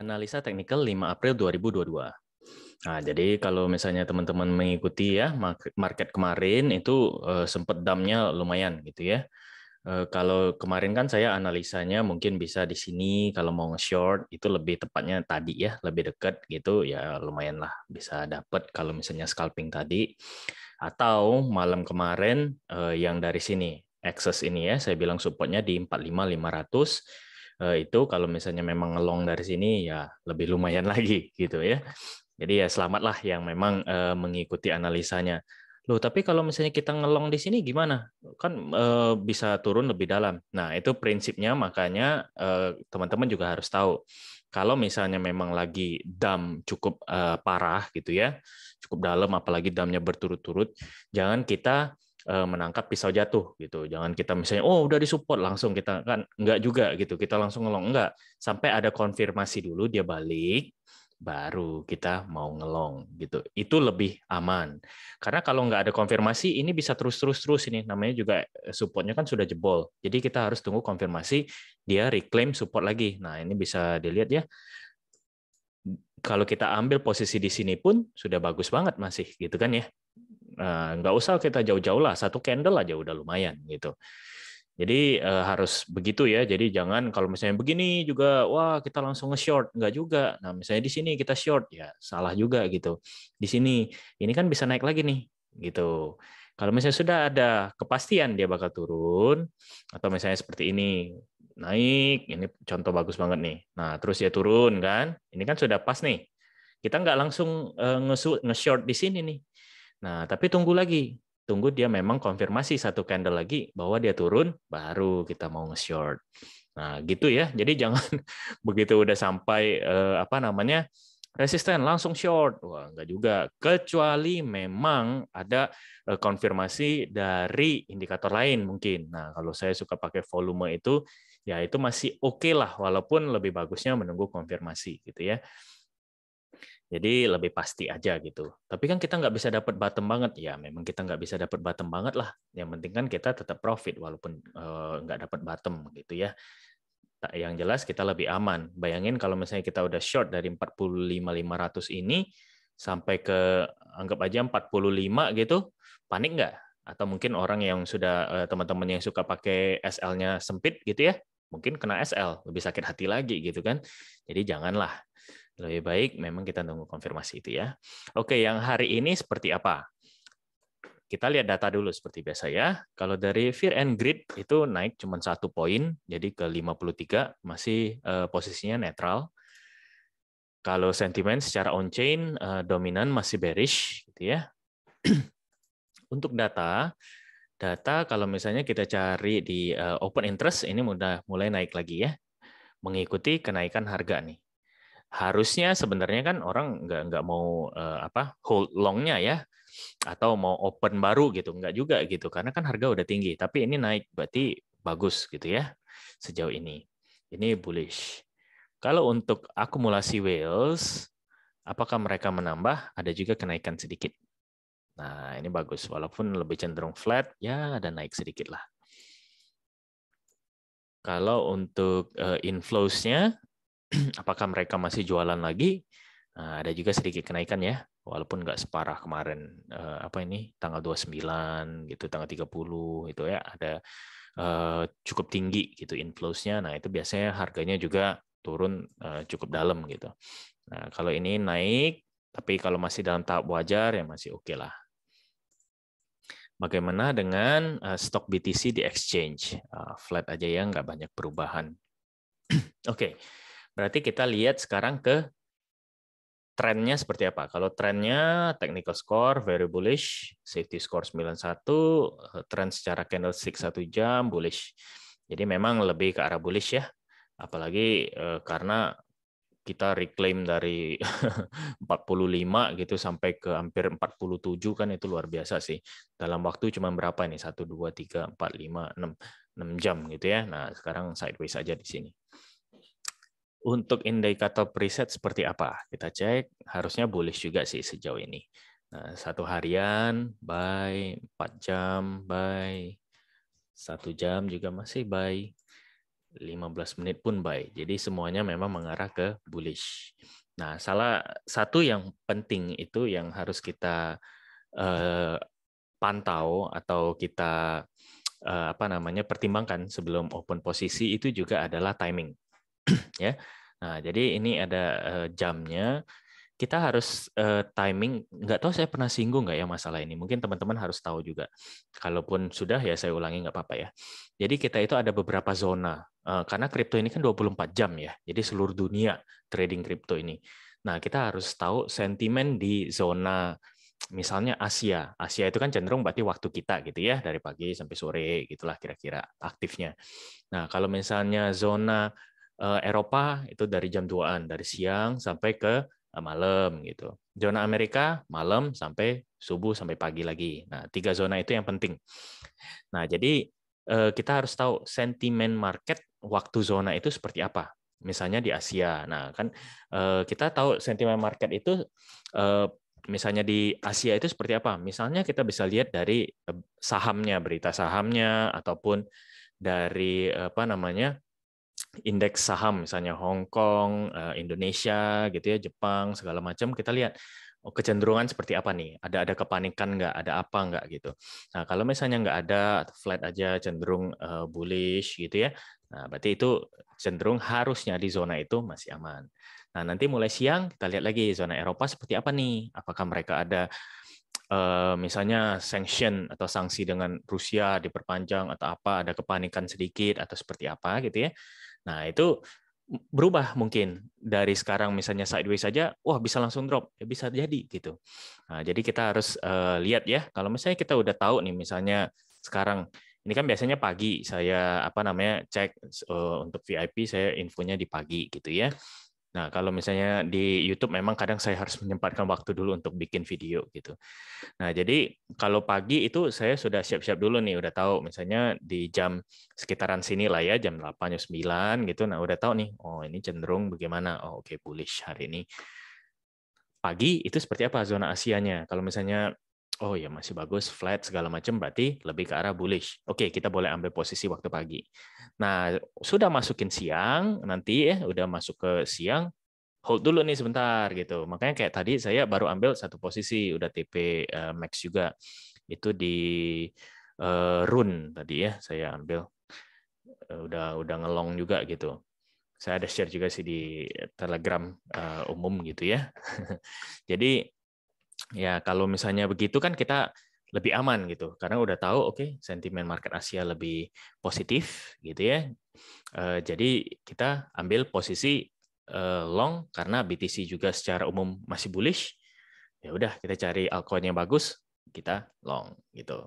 Analisa teknikal 5 April 2022. Nah, jadi kalau misalnya teman-teman mengikuti ya market kemarin itu uh, eh, sempat damnya lumayan gitu ya. Uh, kalau kemarin kan saya analisanya mungkin bisa di sini kalau mau short itu lebih tepatnya tadi ya, lebih dekat gitu ya lumayan lah bisa dapat kalau misalnya scalping tadi atau malam kemarin uh, yang dari sini access ini ya saya bilang supportnya di 45500 Eh, itu kalau misalnya memang ngelong dari sini ya lebih lumayan lagi gitu ya. Jadi ya selamatlah yang memang uh, mengikuti analisanya. Loh, tapi kalau misalnya kita ngelong di sini gimana? Kan uh, bisa turun lebih dalam. Nah, itu prinsipnya makanya teman teman-teman juga harus tahu. Kalau misalnya memang lagi dam cukup parah gitu ya, cukup dalam apalagi damnya berturut-turut, jangan kita Eh, menangkap pisau jatuh gitu. Jangan kita misalnya oh udah disupport langsung kita kan enggak juga gitu. Kita langsung ngelong enggak sampai ada konfirmasi dulu dia balik baru kita mau ngelong gitu. Itu lebih aman. Karena kalau nggak ada konfirmasi ini bisa terus-terus terus ini namanya juga eh, supportnya kan sudah jebol. Jadi kita harus tunggu konfirmasi dia reclaim support lagi. Nah, ini bisa dilihat ya. Kalau kita ambil posisi di sini pun sudah bagus banget masih gitu kan ya. Eh, nggak usah kita jauh-jauh lah satu candle aja udah lumayan gitu jadi eh, harus begitu ya. Jadi jangan kalau misalnya begini juga, wah kita langsung nge-short, nggak juga. Nah misalnya di sini kita short, ya salah juga gitu. Di sini ini kan bisa naik lagi nih, gitu. Kalau misalnya sudah ada kepastian dia bakal turun, atau misalnya seperti ini naik, ini contoh bagus banget nih. Nah terus dia turun kan, ini kan sudah pas nih. Kita nggak langsung eh, nge-short di sini nih, Nah, tapi tunggu lagi. Tunggu dia memang konfirmasi satu candle lagi bahwa dia turun, baru kita mau nge-short. Nah, gitu ya. Jadi jangan begitu udah sampai eh, apa namanya? resisten langsung short. Wah, enggak juga. Kecuali memang ada eh, konfirmasi dari indikator lain mungkin. Nah, kalau saya suka pakai volume itu ya itu masih oke okay lah walaupun lebih bagusnya menunggu konfirmasi gitu ya. Jadi lebih pasti aja gitu. Tapi kan kita nggak bisa dapat bottom banget, ya memang kita nggak bisa dapat bottom banget lah. Yang penting kan kita tetap profit walaupun eh, nggak dapat bottom gitu ya. Tak Yang jelas kita lebih aman. Bayangin kalau misalnya kita udah short dari 45.500 ini sampai ke anggap aja 45 gitu, panik nggak? Atau mungkin orang yang sudah eh, teman-teman yang suka pakai SL-nya sempit gitu ya, mungkin kena SL, lebih sakit hati lagi gitu kan. Jadi janganlah lebih baik memang kita tunggu konfirmasi itu ya. Oke, yang hari ini seperti apa? Kita lihat data dulu seperti biasa ya. Kalau dari Fear and Greed itu naik cuma satu poin, jadi ke 53 masih eh, posisinya netral. Kalau sentimen secara on-chain eh, dominan masih bearish, gitu ya. Untuk data, data kalau misalnya kita cari di eh, open interest ini mudah mulai naik lagi ya mengikuti kenaikan harga nih harusnya sebenarnya kan orang nggak nggak mau uh, apa hold longnya ya atau mau open baru gitu nggak juga gitu karena kan harga udah tinggi tapi ini naik berarti bagus gitu ya sejauh ini ini bullish kalau untuk akumulasi whales apakah mereka menambah ada juga kenaikan sedikit nah ini bagus walaupun lebih cenderung flat ya ada naik sedikit lah kalau untuk eh, inflows-nya apakah mereka masih jualan lagi? Nah, ada juga sedikit kenaikan ya, walaupun nggak separah kemarin eh, apa ini tanggal 29 gitu, tanggal 30 itu ya ada eh, cukup tinggi gitu inflows Nah, itu biasanya harganya juga turun eh, cukup dalam gitu. Nah, kalau ini naik tapi kalau masih dalam tahap wajar ya masih oke okay lah. Bagaimana dengan eh, stok BTC di exchange? Ah, flat aja ya, nggak banyak perubahan. oke. Okay. Berarti kita lihat sekarang ke trennya seperti apa. Kalau trennya technical score very bullish, safety score 91, eh, trend secara candlestick 1 jam bullish. Jadi memang lebih ke arah bullish ya. Apalagi eh, karena kita reclaim dari 45 gitu sampai ke hampir 47 kan itu luar biasa sih. Dalam waktu cuma berapa ini? 1 2 3 4 5 6 6 jam gitu ya. Nah, sekarang sideways aja di sini. Untuk indikator preset seperti apa? Kita cek, harusnya bullish juga sih sejauh ini. Nah, satu harian, buy, 4 jam, buy, satu jam juga masih buy, 15 menit pun buy. Jadi semuanya memang mengarah ke bullish. Nah, salah satu yang penting itu yang harus kita eh, pantau atau kita eh, apa namanya pertimbangkan sebelum open posisi itu juga adalah timing. ya. Nah, jadi ini ada eh, jamnya. Kita harus uh, timing. Nggak tahu saya pernah singgung nggak ya masalah ini. Mungkin teman-teman harus tahu juga. Kalaupun sudah ya saya ulangi nggak apa-apa ya. Jadi kita itu ada beberapa zona. Uh, karena kripto ini kan 24 jam ya. Jadi seluruh dunia trading kripto ini. Nah, kita harus tahu sentimen di zona misalnya Asia. Asia itu kan cenderung berarti waktu kita gitu ya, dari pagi sampai sore gitulah kira-kira aktifnya. Nah, kalau misalnya zona Eh, Eropa itu dari jam 2-an, dari siang sampai ke eh, malam gitu. Zona Amerika malam sampai subuh sampai pagi lagi. Nah, tiga zona itu yang penting. Nah, jadi eh, kita harus tahu sentimen market waktu zona itu seperti apa. Misalnya di Asia. Nah, kan kita tahu sentimen market itu misalnya di Asia itu seperti apa? Misalnya kita bisa lihat dari sahamnya, berita sahamnya ataupun dari apa namanya? indeks saham misalnya Hong Kong, eh, Indonesia gitu ya, Jepang segala macam kita lihat oh, kecenderungan seperti apa nih? Ada ada kepanikan nggak? Ada apa nggak gitu? Nah kalau misalnya nggak ada flat aja cenderung eh, bullish gitu ya, nah berarti itu cenderung harusnya di zona itu masih aman. Nah nanti mulai siang kita lihat lagi zona Eropa seperti apa nih? Apakah mereka ada eh, misalnya sanction atau sanksi dengan Rusia diperpanjang atau apa ada kepanikan sedikit atau seperti apa gitu ya Nah, itu berubah mungkin dari sekarang misalnya sideways saja, wah bisa langsung drop, ya bisa jadi gitu. Nah, jadi kita harus uh, lihat ya, kalau misalnya kita udah tahu nih misalnya sekarang ini kan biasanya pagi saya apa namanya cek uh, untuk VIP saya infonya di pagi gitu ya. Nah, kalau misalnya di YouTube memang kadang saya harus menyempatkan waktu dulu untuk bikin video gitu. Nah, jadi kalau pagi itu saya sudah siap-siap dulu nih, udah tahu misalnya di jam sekitaran sini lah ya, jam 8 jam 9 gitu. Nah, udah tahu nih, oh ini cenderung bagaimana? Oh, oke okay, bullish hari ini. Pagi itu seperti apa zona Asianya? Kalau misalnya oh ya masih bagus, flat segala macam berarti lebih ke arah bullish. Oke, kita boleh ambil posisi waktu pagi. Nah, sudah masukin siang, nanti ya udah masuk ke siang, hold dulu nih sebentar gitu. Makanya kayak tadi saya baru ambil satu posisi udah TP eh, max juga. Itu di uh, eh, run tadi ya saya ambil. udah udah ngelong juga gitu saya ada share juga sih di Telegram umum gitu ya. Jadi ya kalau misalnya begitu kan kita lebih aman gitu karena udah tahu oke okay, sentimen market Asia lebih positif gitu ya eh, jadi kita ambil posisi eh, long karena BTC juga secara umum masih bullish ya udah kita cari altcoin yang bagus kita long gitu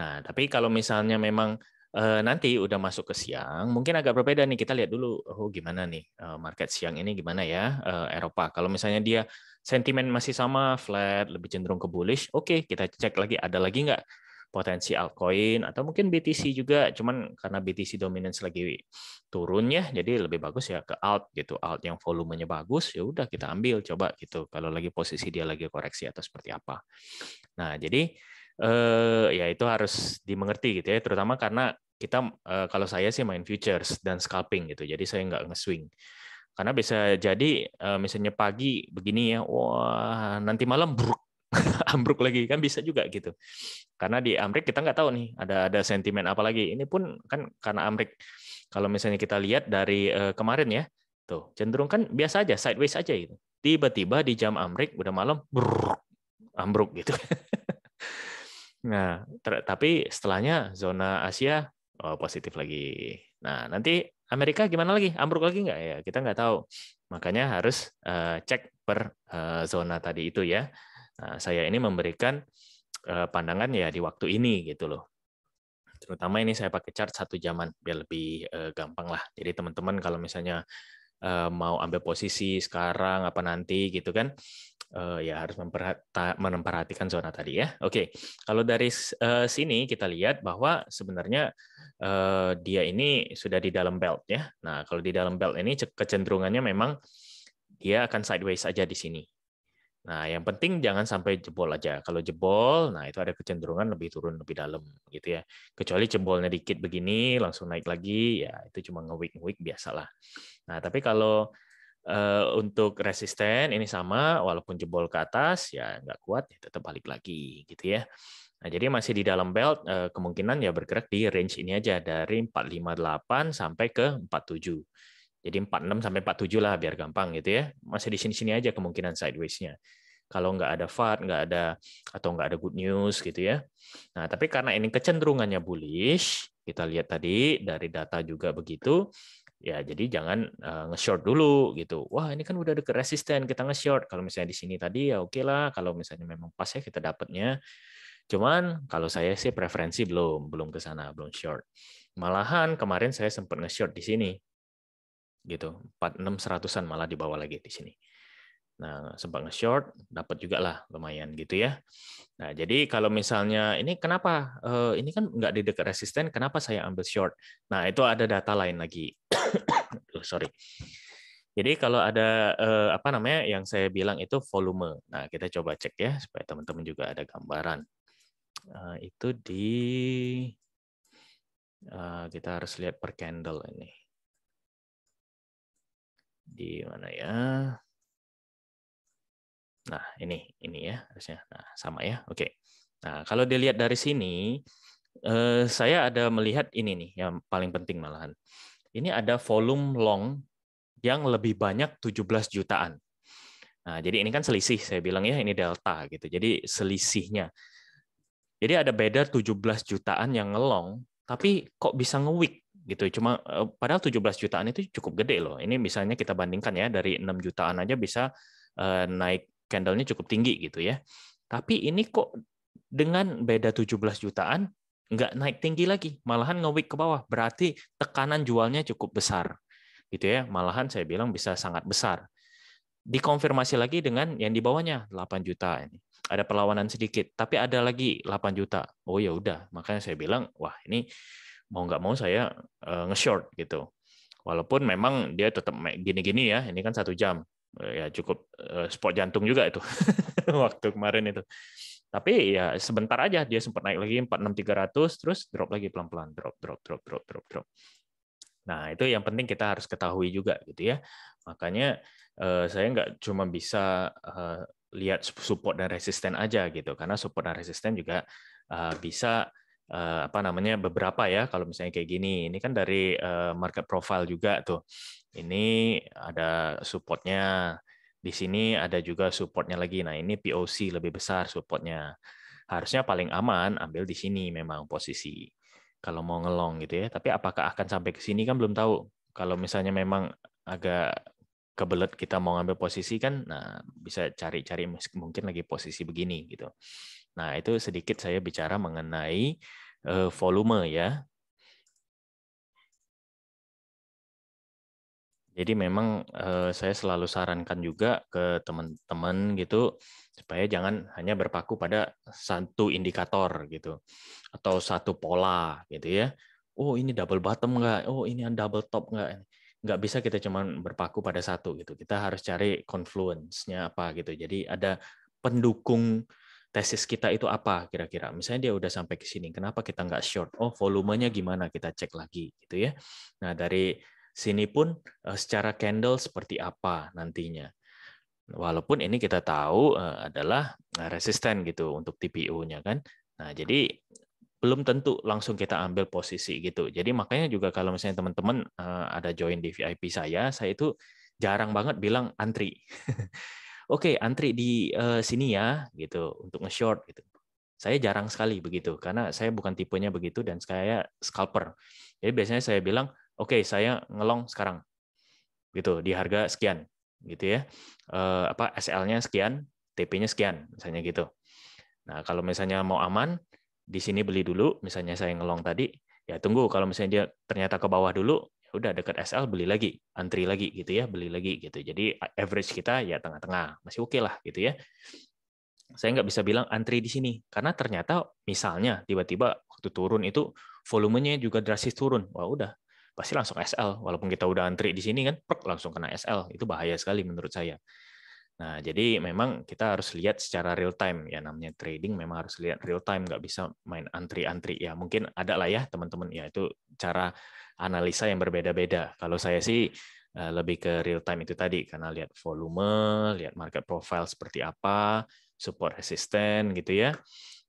nah tapi kalau misalnya memang Eh, nanti udah masuk ke siang, mungkin agak berbeda nih. Kita lihat dulu, oh gimana nih eh, market siang ini gimana ya eh, Eropa. Kalau misalnya dia sentimen masih sama, flat, lebih cenderung ke bullish, oke okay, kita cek lagi ada lagi nggak potensi altcoin atau mungkin BTC juga. Cuman karena BTC dominance lagi turun ya, jadi lebih bagus ya ke alt gitu. Alt yang volumenya bagus ya udah kita ambil coba gitu. Kalau lagi posisi dia lagi koreksi atau seperti apa. Nah jadi eh, ya itu harus dimengerti gitu ya, terutama karena kita eh, kalau saya sih main futures dan scalping gitu, jadi saya nggak ngeswing Karena bisa jadi eh, misalnya pagi begini ya, wah nanti malam bruk ambruk lagi kan bisa juga gitu karena di Amrik kita nggak tahu nih ada ada sentimen apa lagi ini pun kan karena Amrik kalau misalnya kita lihat dari eh, kemarin ya tuh cenderung kan biasa aja sideways aja gitu tiba-tiba di jam Amrik udah malam brrr, ambruk gitu Nah, tapi setelahnya zona Asia oh, positif lagi. Nah, nanti Amerika gimana lagi? Ambruk lagi nggak ya? Kita nggak tahu. Makanya harus uh, cek per uh, zona tadi itu ya. Nah, saya ini memberikan uh, pandangan ya di waktu ini gitu loh. Terutama ini saya pakai chart satu jaman biar lebih uh, gampang lah. Jadi teman-teman kalau misalnya Eh, mau ambil posisi sekarang apa nanti gitu kan eh, ya harus memperhatikan zona tadi ya oke kalau dari eh, sini kita lihat bahwa sebenarnya dia ini sudah di dalam belt ya nah kalau di dalam belt ini kecenderungannya memang dia akan sideways saja di sini Nah, yang penting jangan sampai jebol aja. Kalau jebol, nah itu ada kecenderungan lebih turun lebih dalam gitu ya. Kecuali jebolnya dikit begini langsung naik lagi, ya itu cuma nge ngewik biasa biasalah. Nah, tapi kalau Uh, untuk resisten ini sama, walaupun jebol ke atas ya nggak kuat ya tetap balik lagi gitu ya. Nah, jadi masih di dalam belt eh, kemungkinan ya bergerak di range ini aja dari 458 sampai ke 47. Jadi 46 sampai 47 lah biar gampang gitu ya. Masih di sini-sini aja kemungkinan sideways-nya. Kalau nggak ada fat, nggak ada atau nggak ada good news gitu ya. Nah, tapi karena ini kecenderungannya bullish, kita lihat tadi dari data juga begitu. Ya, jadi jangan uh, nge-short dulu gitu. Wah, ini kan udah deket resisten, kita nge-short. Kalau misalnya di sini tadi ya oke lah, kalau misalnya memang pas ya kita dapatnya. Cuman kalau saya sih preferensi belum, belum ke sana, belum short. Malahan kemarin saya sempat nge-short di sini gitu 46 seratusan malah dibawa lagi di sini nah sempat nge-short dapat juga lah lumayan gitu ya nah jadi kalau misalnya ini kenapa eh, ini kan nggak di dekat resisten kenapa saya ambil short nah itu ada data lain lagi oh, sorry jadi kalau ada eh, apa namanya yang saya bilang itu volume nah kita coba cek ya supaya teman-teman juga ada gambaran eh, itu di kita harus lihat per candle ini di mana ya? Nah, ini ini ya harusnya. Nah, sama ya. Oke. Nah, kalau dilihat dari sini eh, saya ada melihat ini nih yang paling penting malahan. Ini ada volume long yang lebih banyak 17 jutaan. Nah, jadi ini kan selisih saya bilang ya ini delta gitu. Jadi selisihnya. Jadi ada beda 17 jutaan yang ngelong tapi kok bisa ngewik gitu. Cuma eh, padahal 17 jutaan itu cukup gede loh. Ini misalnya kita bandingkan ya dari 6 jutaan aja bisa eh, naik candlenya cukup tinggi gitu ya. Tapi ini kok dengan beda 17 jutaan nggak naik tinggi lagi, malahan ngewik ke bawah. Berarti tekanan jualnya cukup besar. Gitu ya, malahan saya bilang bisa sangat besar. Dikonfirmasi lagi dengan yang di bawahnya 8 juta ini. Ada perlawanan sedikit, tapi ada lagi 8 juta. Oh ya udah, makanya saya bilang, wah ini mau nggak mau saya uh, nge-short gitu. Walaupun memang dia tetap gini-gini ya, ini kan satu jam, eh, ya cukup eh, spot jantung juga itu waktu kemarin itu. Tapi ya sebentar aja dia sempat naik lagi 46300 terus drop lagi pelan-pelan drop drop drop drop drop drop. Nah, itu yang penting kita harus ketahui juga gitu ya. Makanya saya nggak cuma bisa lihat support dan resisten aja gitu karena support dan resisten juga bisa Eh, apa namanya beberapa ya kalau misalnya kayak gini ini kan dari eh, market profile juga tuh ini ada supportnya di sini ada juga supportnya lagi nah ini POC lebih besar supportnya harusnya paling aman ambil di sini memang posisi kalau mau ngelong gitu ya tapi apakah akan sampai ke sini kan belum tahu kalau misalnya memang agak kebelet kita mau ngambil posisi kan nah bisa cari-cari mungkin lagi posisi begini gitu Nah, itu sedikit saya bicara mengenai eh, volume ya. Jadi memang eh, saya selalu sarankan juga ke teman-teman gitu supaya jangan hanya berpaku pada satu indikator gitu atau satu pola gitu ya. Oh ini double bottom nggak? Oh ini double top nggak? Nggak bisa kita cuma berpaku pada satu gitu. Kita harus cari confluence-nya apa gitu. Jadi ada pendukung tesis kita itu apa kira-kira. Misalnya dia udah sampai ke sini, kenapa kita nggak short? Oh, volumenya gimana? Kita cek lagi gitu ya. Nah, dari sini pun eh, secara candle seperti apa nantinya. Walaupun ini kita tahu eh, adalah eh, resisten gitu untuk tpu nya kan. Nah, jadi belum tentu langsung kita ambil posisi gitu. Jadi makanya juga kalau misalnya teman-teman ada join di VIP saya, saya itu jarang banget bilang antri. oke okay, antri di uh, sini ya gitu untuk nge-short gitu. Saya jarang sekali begitu karena saya bukan tipenya begitu dan saya scalper. Jadi biasanya saya bilang, oke okay, saya ngelong sekarang gitu di harga sekian gitu ya. Uh, apa SL-nya sekian, TP-nya sekian misalnya gitu. Nah, kalau misalnya mau aman, di sini beli dulu, misalnya saya ngelong tadi, ya tunggu kalau misalnya dia ternyata ke bawah dulu, udah dekat SL beli lagi, antri lagi gitu ya, beli lagi gitu. Jadi average kita ya tengah-tengah, masih oke okay lah gitu ya. Saya nggak bisa bilang antri di sini karena ternyata misalnya tiba-tiba waktu turun itu volumenya juga drastis turun. Wah udah pasti langsung SL walaupun kita udah antri di sini kan perk langsung kena SL itu bahaya sekali menurut saya. Nah, jadi memang kita harus lihat secara real time ya namanya trading memang harus lihat real time nggak bisa main antri-antri ya mungkin ada lah ya teman-teman ya itu cara analisa yang berbeda-beda. Kalau saya sih eh, lebih ke real time itu tadi karena lihat volume, lihat market profile seperti apa, support resisten gitu ya.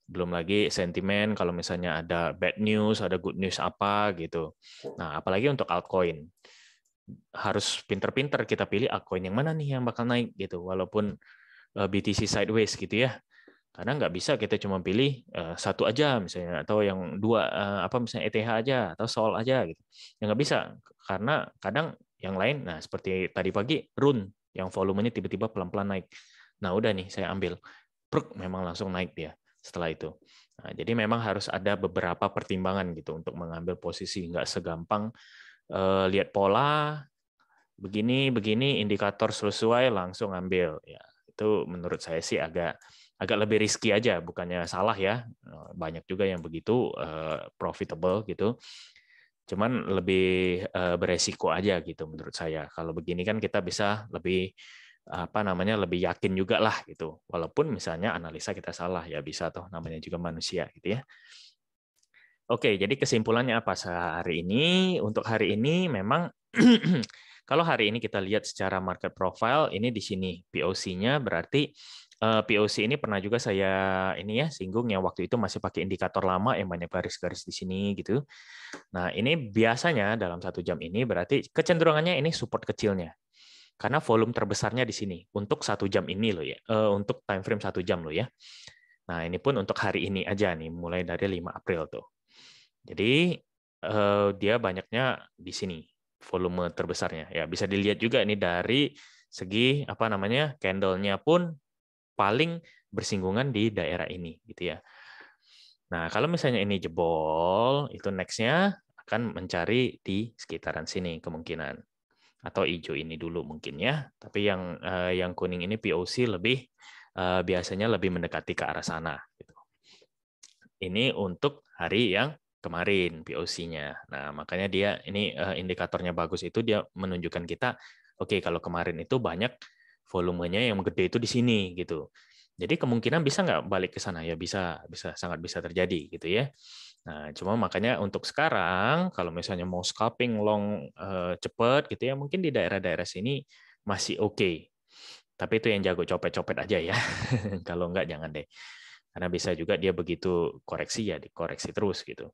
Belum lagi sentimen kalau misalnya ada bad news, ada good news apa gitu. Nah, apalagi untuk altcoin. Harus pinter-pinter kita pilih altcoin yang mana nih yang bakal naik gitu walaupun eh, BTC sideways gitu ya karena nggak bisa kita cuma pilih uh, satu aja misalnya atau yang dua uh, apa misalnya ETH aja atau soal aja gitu ya nggak bisa karena kadang yang lain nah seperti tadi pagi run yang volumenya tiba-tiba pelan-pelan naik nah udah nih saya ambil pruk memang langsung naik dia setelah itu nah, jadi memang harus ada beberapa pertimbangan gitu untuk mengambil posisi nggak segampang uh, lihat pola begini begini indikator sesuai langsung ambil ya itu menurut saya sih agak agak lebih risky aja, bukannya salah ya. Eh, banyak juga yang begitu eh, profitable gitu. Cuman lebih eh, beresiko aja gitu menurut saya. Kalau begini kan kita bisa lebih apa namanya lebih yakin juga lah gitu. Walaupun misalnya analisa kita salah ya bisa toh namanya juga manusia gitu ya. Oke, jadi kesimpulannya apa sehari ini? Untuk hari ini memang kalau hari ini kita lihat secara market profile ini di sini POC-nya berarti Eh, POC ini pernah juga saya ini ya singgung yang waktu itu masih pakai indikator lama yang banyak garis-garis di sini gitu. Nah ini biasanya dalam satu jam ini berarti kecenderungannya ini support kecilnya karena volume terbesarnya di sini untuk satu jam ini loh ya eh, untuk time frame satu jam loh ya. Nah ini pun untuk hari ini aja nih mulai dari 5 April tuh. Jadi eh, dia banyaknya di sini volume terbesarnya ya bisa dilihat juga ini dari segi apa namanya candlenya pun paling bersinggungan di daerah ini gitu ya. Nah, kalau misalnya ini jebol, itu next-nya akan mencari di sekitaran sini kemungkinan. Atau hijau ini dulu mungkin ya, tapi yang eh, yang kuning ini POC lebih eh, biasanya lebih mendekati ke arah sana gitu. Ini untuk hari yang kemarin POC-nya. Nah, makanya dia ini eh, indikatornya bagus itu dia menunjukkan kita oke okay, kalau kemarin itu banyak volumenya yang gede itu di sini gitu. Jadi kemungkinan bisa nggak balik ke sana ya bisa, bisa sangat bisa terjadi gitu ya. Nah, cuma makanya untuk sekarang kalau misalnya mau scalping long eh, cepet gitu ya mungkin di daerah-daerah sini masih oke. Okay. Tapi itu yang jago copet-copet aja ya. kalau nggak jangan deh. Karena bisa juga dia begitu koreksi ya dikoreksi terus gitu.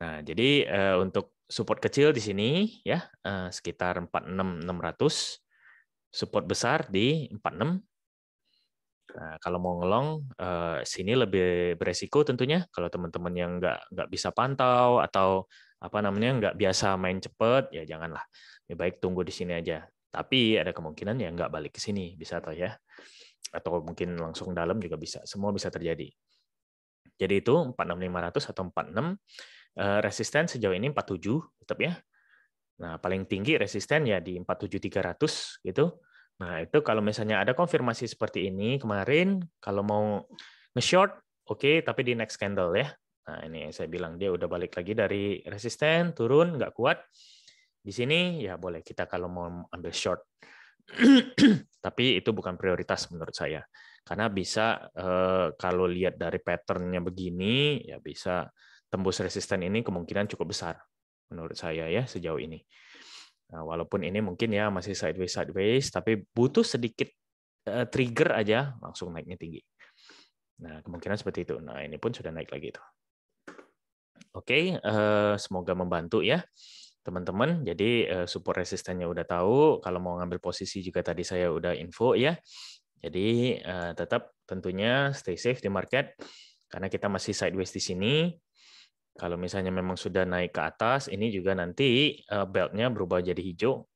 Nah, jadi eh, untuk support kecil di sini ya eh, sekitar 46600 support besar di 46. Nah, kalau mau ngelong, eh, sini lebih beresiko tentunya. Kalau teman-teman yang nggak nggak bisa pantau atau apa namanya nggak biasa main cepet, ya janganlah. Lebih ya baik tunggu di sini aja. Tapi ada kemungkinan ya nggak balik ke sini, bisa atau ya. Atau mungkin langsung dalam juga bisa. Semua bisa terjadi. Jadi itu 46500 atau 46 eh, resisten sejauh ini 47 tetap ya. Nah, paling tinggi resisten ya di 47300 gitu. Nah, itu kalau misalnya ada konfirmasi seperti ini kemarin kalau mau nge-short oke okay, tapi di next candle ya. Nah, ini saya bilang dia udah balik lagi dari resisten turun nggak kuat. Di sini ya boleh kita kalau mau ambil short. tapi itu bukan prioritas menurut saya. Karena bisa eh, kalau lihat dari patternnya begini ya bisa tembus resisten ini kemungkinan cukup besar menurut saya ya sejauh ini. Nah, walaupun ini mungkin ya masih sideways sideways, tapi butuh sedikit eh, trigger aja langsung naiknya tinggi. Nah kemungkinan seperti itu. Nah ini pun sudah naik lagi itu. Oke, okay, eh, semoga membantu ya teman-teman. Jadi eh, support resistennya udah tahu. Kalau mau ngambil posisi juga tadi saya udah info ya. Jadi tetap tentunya stay safe di market karena kita masih sideways di sini kalau misalnya memang sudah naik ke atas, ini juga nanti eh, beltnya berubah jadi hijau,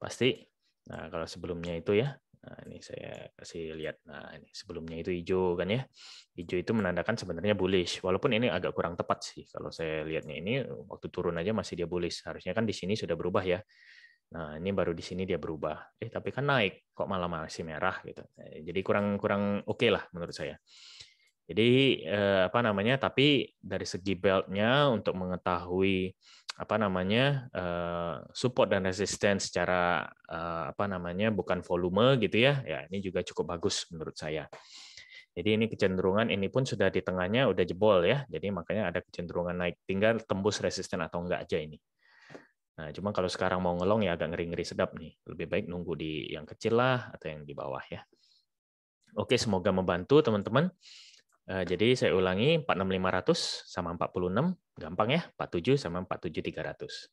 pasti. Nah, kalau sebelumnya itu ya, nah ini saya kasih lihat. Nah, ini sebelumnya itu hijau kan ya. Hijau itu menandakan sebenarnya bullish, walaupun ini agak kurang tepat sih. Kalau saya lihatnya ini waktu turun aja masih dia bullish. Harusnya kan di sini sudah berubah ya. Nah, ini baru di sini dia berubah. Eh, tapi kan naik, kok malah masih merah gitu. Nah, jadi kurang kurang oke okay lah menurut saya. Jadi eh, apa namanya? Tapi dari segi beltnya untuk mengetahui apa namanya eh, support dan resisten secara eh, apa namanya bukan volume gitu ya. Ya ini juga cukup bagus menurut saya. Jadi ini kecenderungan ini pun sudah di tengahnya udah jebol ya. Jadi makanya ada kecenderungan naik tinggal tembus resisten atau enggak aja ini. Nah, cuma kalau sekarang mau ngelong ya agak ngeri-ngeri sedap nih. Lebih baik nunggu di yang kecil lah atau yang di bawah ya. Oke, semoga membantu teman-teman. Eh, jadi saya ulangi 46500 sama 46, gampang ya, 47 sama 47300.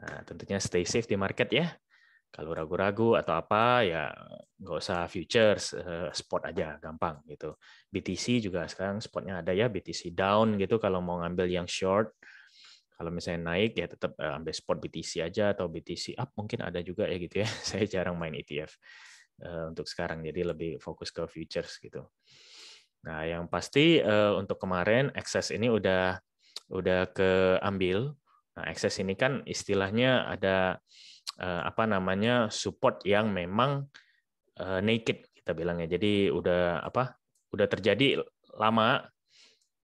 Nah, tentunya stay safe di market ya. Kalau ragu-ragu atau apa ya nggak usah futures, eh, spot aja gampang gitu. BTC juga sekarang spotnya ada ya, BTC down gitu kalau mau ngambil yang short. Kalau misalnya naik ya tetap eh, ambil spot BTC aja atau BTC up mungkin ada juga ya gitu ya. Saya jarang main ETF untuk sekarang jadi lebih fokus ke futures gitu. Nah, yang pasti uh, untuk kemarin akses ini udah udah keambil. Nah, akses ini kan istilahnya ada uh, apa namanya support yang memang uh, naked kita bilangnya. Jadi udah apa? Udah terjadi lama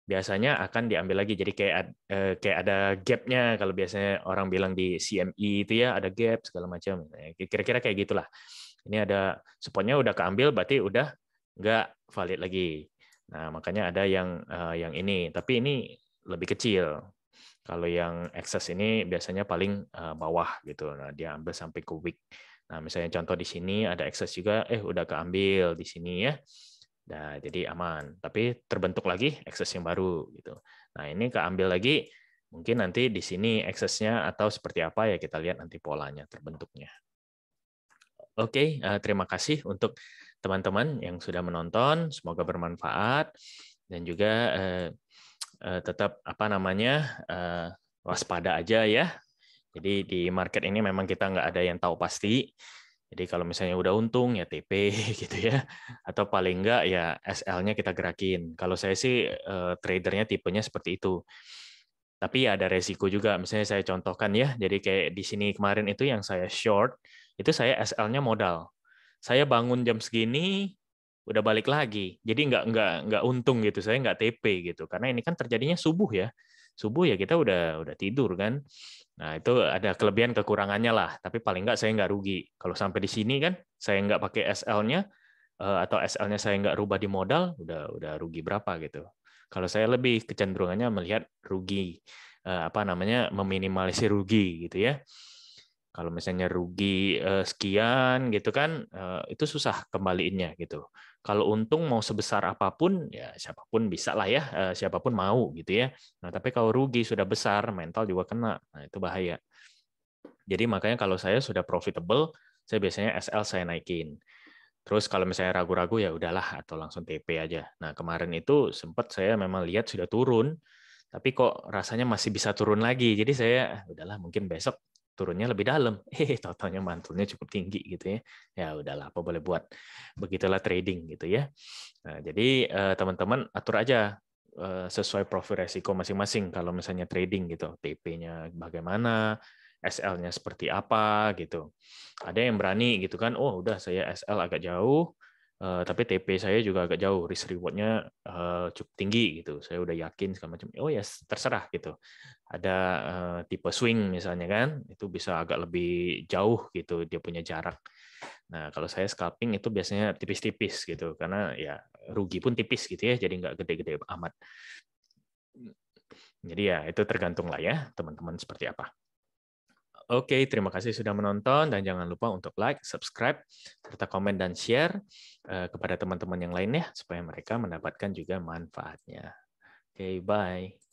biasanya akan diambil lagi. Jadi kayak eh, kayak ada gapnya kalau biasanya orang bilang di CME itu ya ada gap segala macam. Nah, kira-kira kayak gitulah. Ini ada supportnya udah keambil berarti udah nggak valid lagi. Nah, makanya ada yang uh, yang ini, tapi ini lebih kecil. Kalau yang excess ini biasanya paling uh, bawah gitu. Nah, dia ambil sampai ke week. Nah, misalnya contoh di sini ada excess juga, eh udah keambil di sini ya. Nah, jadi aman. Tapi terbentuk lagi excess yang baru gitu. Nah, ini keambil lagi mungkin nanti di sini excessnya atau seperti apa ya kita lihat nanti polanya terbentuknya. Oke, okay, uh, eh, terima kasih untuk teman-teman yang sudah menonton. Semoga bermanfaat dan juga eh, eh, tetap apa namanya eh, waspada aja ya. Jadi di market ini memang kita nggak ada yang tahu pasti. Jadi kalau misalnya udah untung ya TP gitu ya, atau paling nggak ya SL-nya kita gerakin. Kalau saya sih eh, tradernya tipenya seperti itu. Tapi ya ada resiko juga. Misalnya saya contohkan ya, jadi kayak di sini kemarin itu yang saya short, itu saya SL-nya modal saya bangun jam segini udah balik lagi jadi nggak nggak nggak untung gitu saya nggak TP gitu karena ini kan terjadinya subuh ya subuh ya kita udah udah tidur kan nah itu ada kelebihan kekurangannya lah tapi paling nggak saya nggak rugi kalau sampai di sini kan saya nggak pakai SL-nya eh, atau SL-nya saya nggak rubah di modal udah udah rugi berapa gitu kalau saya lebih kecenderungannya melihat rugi eh, apa namanya meminimalisir rugi gitu ya kalau misalnya rugi eh, sekian gitu kan, eh, itu susah kembaliinnya gitu. Kalau untung mau sebesar apapun, ya siapapun bisa lah ya, eh, siapapun mau gitu ya. Nah tapi kalau rugi sudah besar, mental juga kena, nah itu bahaya. Jadi makanya kalau saya sudah profitable, saya biasanya SL saya naikin. Terus kalau misalnya ragu-ragu ya udahlah atau langsung TP aja. Nah kemarin itu sempat saya memang lihat sudah turun, tapi kok rasanya masih bisa turun lagi. Jadi saya ah, udahlah mungkin besok turunnya lebih dalam. Eh, totalnya mantulnya cukup tinggi gitu ya. Ya udahlah, apa boleh buat. Begitulah trading gitu ya. Nah, jadi eh, teman-teman atur aja eh, sesuai profil resiko masing-masing kalau misalnya trading gitu. TP-nya bagaimana, SL-nya seperti apa gitu. Ada yang berani gitu kan, oh udah saya SL agak jauh, Uh, tapi TP saya juga agak jauh, risk rewardnya uh, cukup tinggi gitu. Saya udah yakin segala macam. Oh ya yes, terserah gitu. Ada uh, tipe swing misalnya kan, itu bisa agak lebih jauh gitu dia punya jarak. Nah kalau saya scalping itu biasanya tipis-tipis gitu, karena ya rugi pun tipis gitu ya, jadi nggak gede-gede amat. Jadi ya itu tergantung lah ya teman-teman seperti apa. Oke, terima kasih sudah menonton dan jangan lupa untuk like, subscribe, serta komen dan share eh, kepada teman-teman yang lainnya supaya mereka mendapatkan juga manfaatnya. Oke, bye.